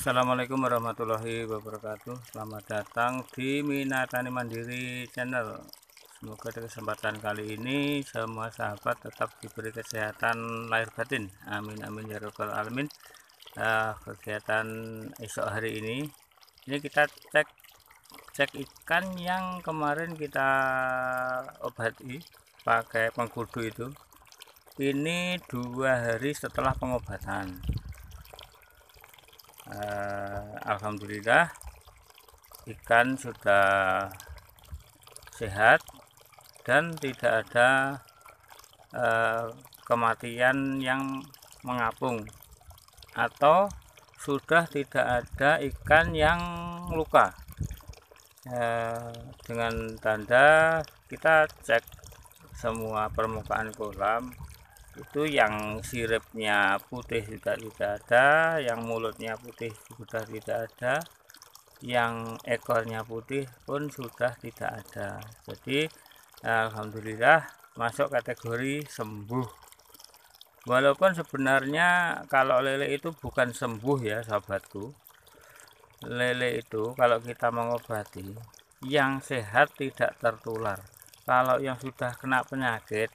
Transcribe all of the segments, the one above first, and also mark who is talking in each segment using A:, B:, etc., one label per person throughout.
A: Assalamualaikum warahmatullahi wabarakatuh Selamat datang di Mina Mandiri channel Semoga di kesempatan kali ini Semua sahabat tetap diberi kesehatan lahir batin Amin amin ya robbal alamin uh, Kegiatan esok hari ini Ini kita cek cek ikan yang kemarin kita obati pakai pengkudu itu ini dua hari setelah pengobatan Eh, Alhamdulillah ikan sudah sehat dan tidak ada eh, kematian yang mengapung atau sudah tidak ada ikan yang luka eh, dengan tanda kita cek semua permukaan kolam itu yang siripnya putih juga tidak ada yang mulutnya putih sudah tidak ada yang ekornya putih pun sudah tidak ada jadi Alhamdulillah masuk kategori sembuh walaupun sebenarnya kalau lele itu bukan sembuh ya sahabatku lele itu kalau kita mengobati yang sehat tidak tertular kalau yang sudah kena penyakit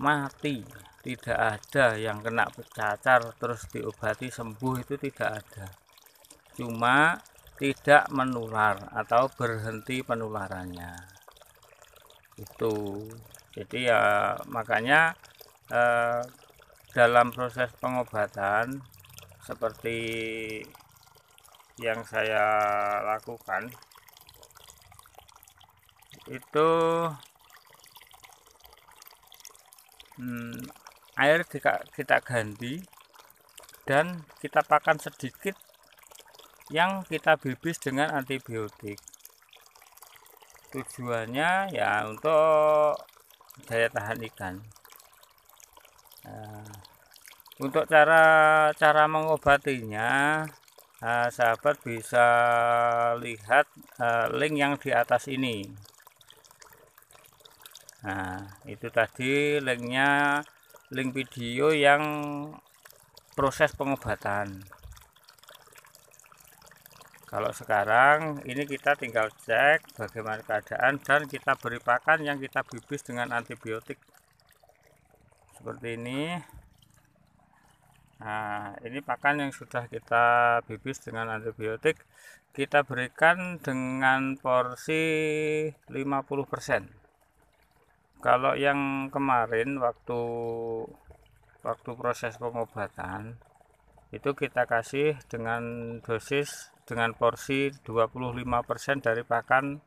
A: mati tidak ada yang kena cacar terus diobati sembuh itu tidak ada cuma tidak menular atau berhenti penularannya itu jadi ya makanya eh, dalam proses pengobatan seperti yang saya lakukan itu hmm, air kita, kita ganti dan kita pakan sedikit yang kita bibis dengan antibiotik tujuannya ya untuk daya tahan ikan nah, untuk cara cara mengobatinya nah, sahabat bisa lihat uh, link yang di atas ini nah itu tadi linknya link video yang proses pengobatan kalau sekarang ini kita tinggal cek bagaimana keadaan dan kita beri pakan yang kita bibis dengan antibiotik seperti ini nah ini pakan yang sudah kita bibis dengan antibiotik kita berikan dengan porsi 50% kalau yang kemarin waktu waktu proses pengobatan itu kita kasih dengan dosis dengan porsi 25% dari pakan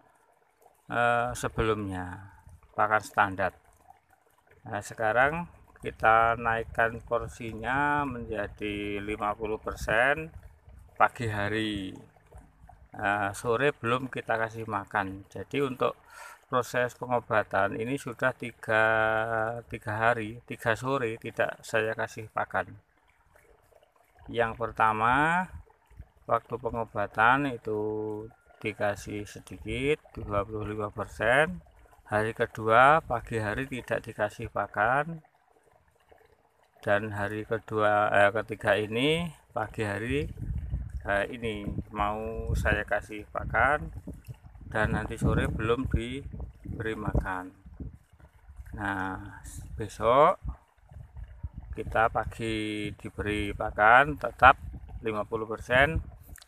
A: eh, sebelumnya pakan standar nah sekarang kita naikkan porsinya menjadi 50% pagi hari nah, sore belum kita kasih makan jadi untuk proses pengobatan ini sudah tiga, tiga hari tiga sore tidak saya kasih pakan yang pertama waktu pengobatan itu dikasih sedikit 25% hari kedua pagi hari tidak dikasih pakan dan hari kedua eh, ketiga ini pagi hari eh, ini mau saya kasih pakan dan nanti sore belum diberi makan nah besok kita pagi diberi pakan tetap 50%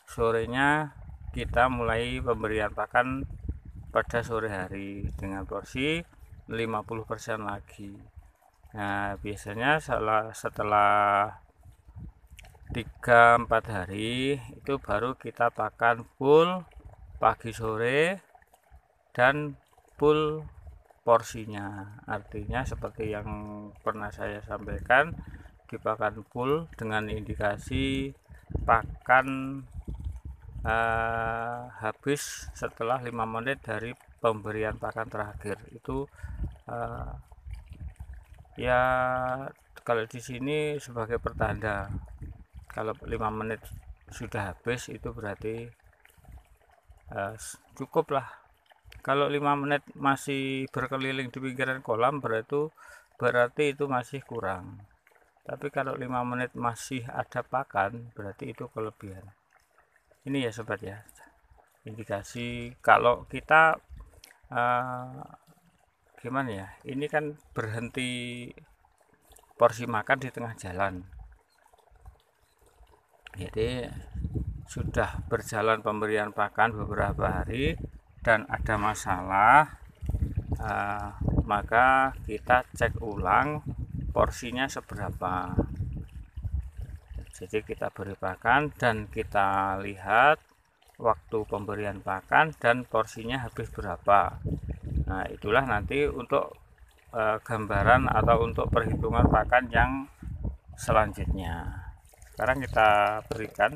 A: sorenya kita mulai pemberian pakan pada sore hari dengan porsi 50% lagi nah biasanya setelah, setelah 3-4 hari itu baru kita pakan full pagi sore dan full porsinya artinya seperti yang pernah saya sampaikan dipakan full dengan indikasi pakan uh, habis setelah 5 menit dari pemberian pakan terakhir itu uh, ya kalau di sini sebagai pertanda kalau 5 menit sudah habis itu berarti eh, cukup lah kalau lima menit masih berkeliling di pinggiran kolam berarti berarti itu masih kurang tapi kalau lima menit masih ada pakan berarti itu kelebihan ini ya sobat ya indikasi kalau kita uh, gimana ya ini kan berhenti porsi makan di tengah jalan jadi sudah berjalan pemberian pakan beberapa hari dan ada masalah uh, maka kita cek ulang porsinya seberapa jadi kita beri pakan dan kita lihat waktu pemberian pakan dan porsinya habis berapa nah itulah nanti untuk eh, gambaran atau untuk perhitungan pakan yang selanjutnya sekarang kita berikan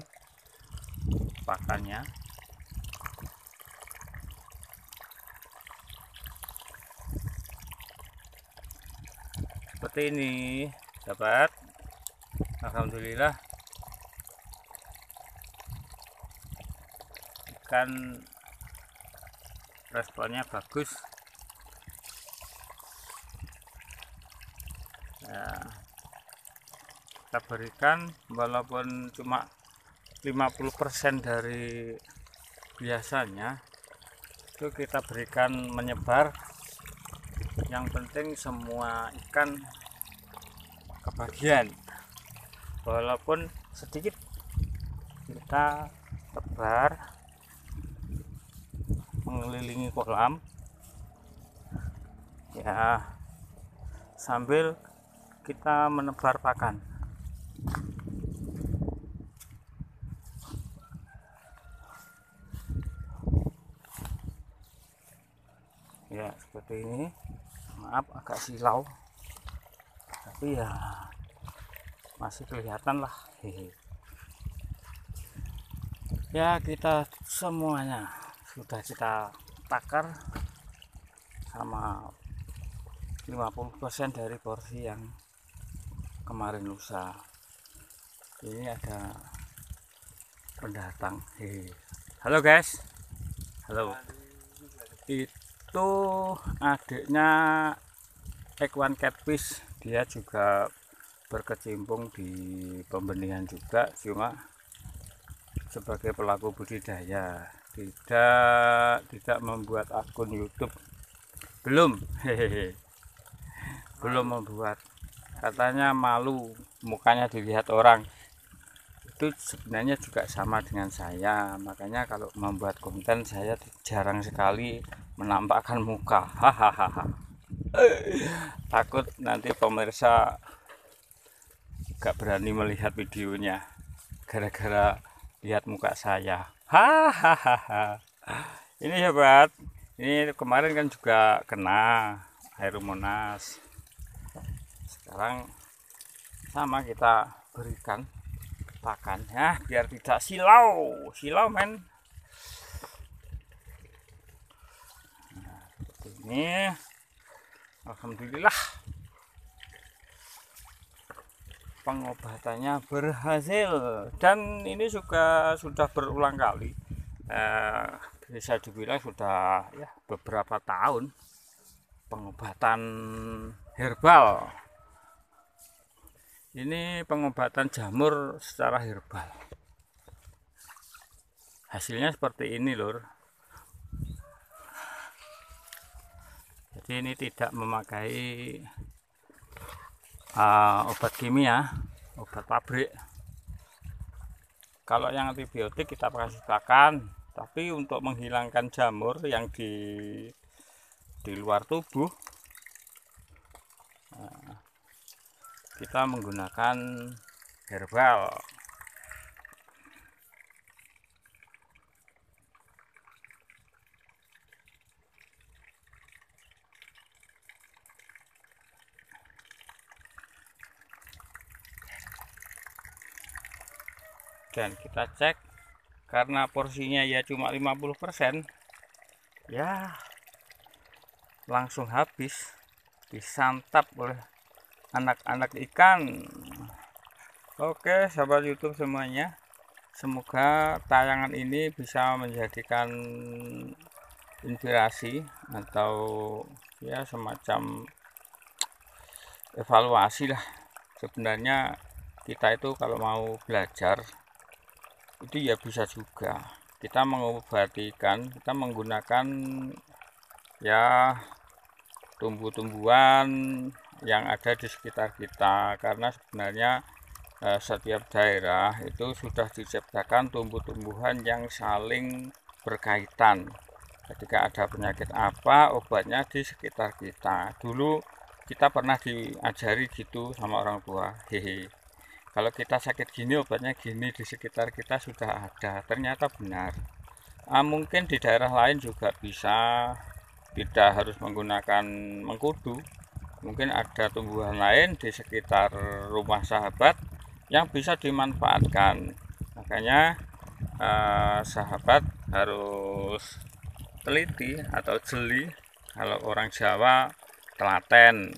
A: pakannya seperti ini dapat Alhamdulillah ikan responnya bagus ya kita berikan walaupun cuma 50% dari biasanya itu kita berikan menyebar yang penting semua ikan kebagian walaupun sedikit kita tebar mengelilingi kolam ya sambil kita menebar pakan seperti ini maaf agak silau tapi ya masih kelihatan lah hehe ya kita semuanya sudah kita takar sama 50% dari porsi yang kemarin lusa ini ada pendatang hehe halo guys halo, halo itu adiknya ekwan Catfish dia juga berkecimpung di pembenihan juga cuma sebagai pelaku budidaya tidak tidak membuat akun YouTube belum hehehe belum membuat katanya malu mukanya dilihat orang itu sebenarnya juga sama dengan saya makanya kalau membuat konten saya jarang sekali menampakkan muka hahaha takut nanti pemirsa gak berani melihat videonya gara-gara lihat muka saya hahaha ini hebat ini kemarin kan juga kena air monas sekarang sama kita berikan pakan ya biar tidak silau silau men ini Alhamdulillah pengobatannya berhasil dan ini juga sudah berulang kali eh, bisa dibilang sudah ya beberapa tahun pengobatan herbal ini pengobatan jamur secara herbal hasilnya seperti ini lor. jadi ini tidak memakai uh, obat kimia obat pabrik kalau yang antibiotik kita kasih pakan tapi untuk menghilangkan jamur yang di di luar tubuh ah, kita menggunakan herbal dan kita cek karena porsinya ya cuma 50% ya langsung habis disantap oleh anak-anak ikan oke sahabat youtube semuanya semoga tayangan ini bisa menjadikan inspirasi atau ya semacam evaluasi lah sebenarnya kita itu kalau mau belajar itu ya bisa juga kita mengobati ikan kita menggunakan ya tumbuh-tumbuhan yang ada di sekitar kita karena sebenarnya eh, setiap daerah itu sudah diciptakan tumbuh-tumbuhan yang saling berkaitan ketika ada penyakit apa obatnya di sekitar kita dulu kita pernah diajari gitu sama orang tua hehe kalau kita sakit gini obatnya gini di sekitar kita sudah ada ternyata benar ah, mungkin di daerah lain juga bisa tidak harus menggunakan mengkudu mungkin ada tumbuhan lain di sekitar rumah sahabat yang bisa dimanfaatkan makanya eh, sahabat harus teliti atau jeli kalau orang Jawa telaten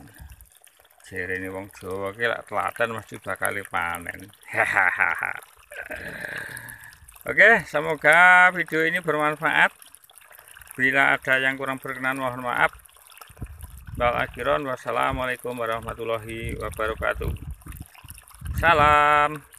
A: ini wong Jawa ki telaten telaten mesti bakal panen. Hahaha. Oke, semoga video ini bermanfaat. Bila ada yang kurang berkenan mohon maaf. Bal wassalamualaikum warahmatullahi wabarakatuh. Salam.